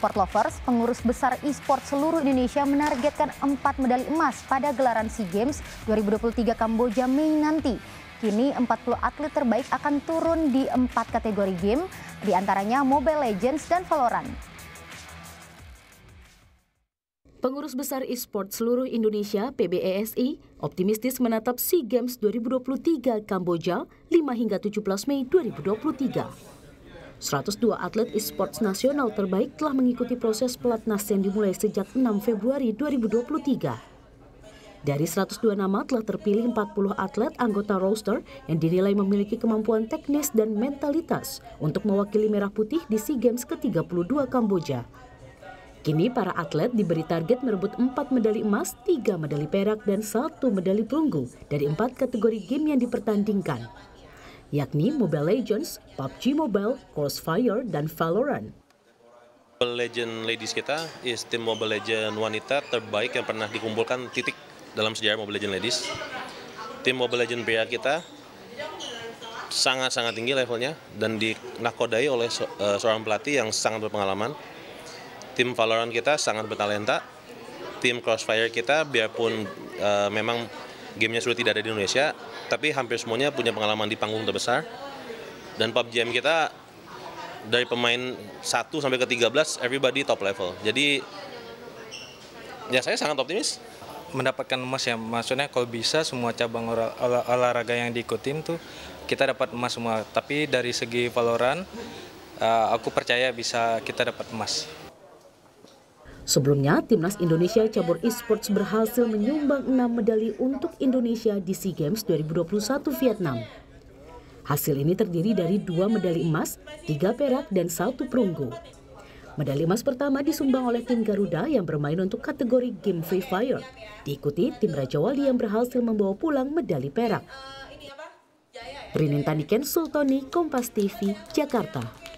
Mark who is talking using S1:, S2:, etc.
S1: Sport Lovers, pengurus besar e seluruh Indonesia menargetkan 4 medali emas pada gelaran SEA Games 2023 Kamboja Mei nanti. Kini 40 atlet terbaik akan turun di empat kategori game, diantaranya Mobile Legends dan Valorant.
S2: Pengurus Besar e seluruh Indonesia PBESI optimistis menatap SEA Games 2023 Kamboja 5 hingga 17 Mei 2023. 102 atlet e-sports nasional terbaik telah mengikuti proses pelatnas yang dimulai sejak 6 Februari 2023. Dari 102 nama telah terpilih 40 atlet anggota roster yang dinilai memiliki kemampuan teknis dan mentalitas untuk mewakili Merah Putih di SEA Games ke-32 Kamboja. Kini para atlet diberi target merebut 4 medali emas, 3 medali perak, dan 1 medali perunggu dari 4 kategori game yang dipertandingkan yakni Mobile Legends, PUBG Mobile, Crossfire, dan Valorant.
S3: Mobile Legend Ladies kita is tim Mobile Legend wanita terbaik yang pernah dikumpulkan titik dalam sejarah Mobile Legend Ladies. Tim Mobile Legend pria kita sangat-sangat tinggi levelnya dan dinakodai oleh se eh, seorang pelatih yang sangat berpengalaman. Tim Valorant kita sangat bertalenta. Tim Crossfire kita biarpun uh, memang gamenya sudah tidak ada di Indonesia, tapi hampir semuanya punya pengalaman di panggung terbesar. Dan PUBG M kita dari pemain 1 sampai ke 13 everybody top level. Jadi
S4: ya saya sangat optimis mendapatkan emas ya. Maksudnya kalau bisa semua cabang olahraga yang diikutin tuh kita dapat emas semua. Tapi dari segi Valorant eh, aku percaya bisa kita dapat emas.
S2: Sebelumnya, Timnas Indonesia cabur esports berhasil menyumbang 6 medali untuk Indonesia di SEA Games 2021 Vietnam. Hasil ini terdiri dari dua medali emas, tiga perak, dan satu perunggu. Medali emas pertama disumbang oleh tim Garuda yang bermain untuk kategori game Free Fire. Diikuti tim Raja Wali yang berhasil membawa pulang medali perak. Rinin Taniken Sultoni, Kompas TV, Jakarta.